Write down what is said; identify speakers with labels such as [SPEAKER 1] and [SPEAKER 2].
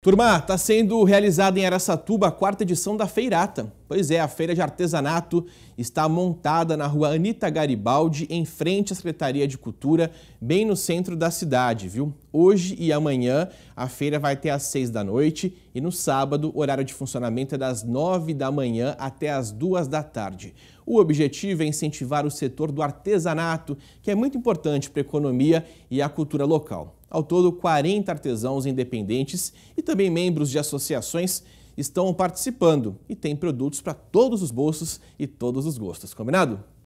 [SPEAKER 1] Turma, está sendo realizada em Aracatuba a quarta edição da Feirata. Pois é, a feira de artesanato está montada na rua Anita Garibaldi, em frente à Secretaria de Cultura, bem no centro da cidade, viu? Hoje e amanhã a feira vai até às 6 da noite e no sábado o horário de funcionamento é das 9 da manhã até as 2 da tarde. O objetivo é incentivar o setor do artesanato, que é muito importante para a economia e a cultura local. Ao todo, 40 artesãos independentes e também membros de associações estão participando e tem produtos para todos os bolsos e todos os gostos, combinado?